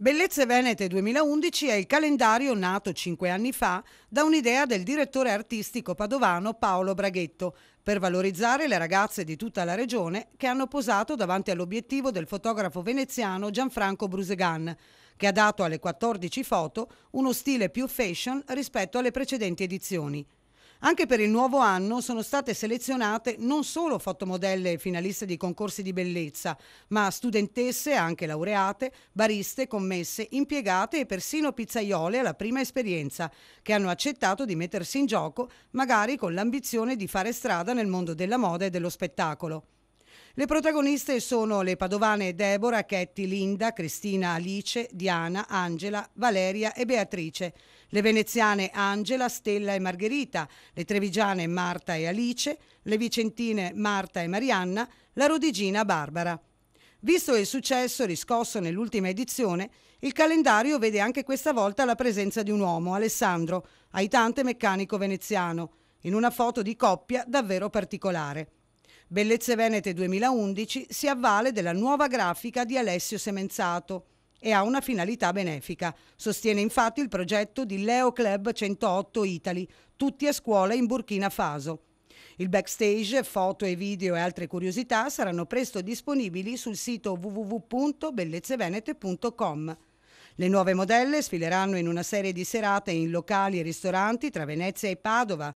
Bellezze Venete 2011 è il calendario nato cinque anni fa da un'idea del direttore artistico padovano Paolo Braghetto per valorizzare le ragazze di tutta la regione che hanno posato davanti all'obiettivo del fotografo veneziano Gianfranco Brusegan, che ha dato alle 14 foto uno stile più fashion rispetto alle precedenti edizioni. Anche per il nuovo anno sono state selezionate non solo fotomodelle finaliste di concorsi di bellezza, ma studentesse, anche laureate, bariste, commesse, impiegate e persino pizzaiole alla prima esperienza, che hanno accettato di mettersi in gioco, magari con l'ambizione di fare strada nel mondo della moda e dello spettacolo. Le protagoniste sono le padovane Deborah, Ketty, Linda, Cristina, Alice, Diana, Angela, Valeria e Beatrice, le veneziane Angela, Stella e Margherita, le trevigiane Marta e Alice, le vicentine Marta e Marianna, la rodigina Barbara. Visto il successo riscosso nell'ultima edizione, il calendario vede anche questa volta la presenza di un uomo, Alessandro, aitante meccanico veneziano, in una foto di coppia davvero particolare. Bellezze Venete 2011 si avvale della nuova grafica di Alessio Semenzato e ha una finalità benefica. Sostiene infatti il progetto di Leo Club 108 Italy, tutti a scuola in Burkina Faso. Il backstage, foto e video e altre curiosità saranno presto disponibili sul sito www.bellezzevenete.com. Le nuove modelle sfileranno in una serie di serate in locali e ristoranti tra Venezia e Padova,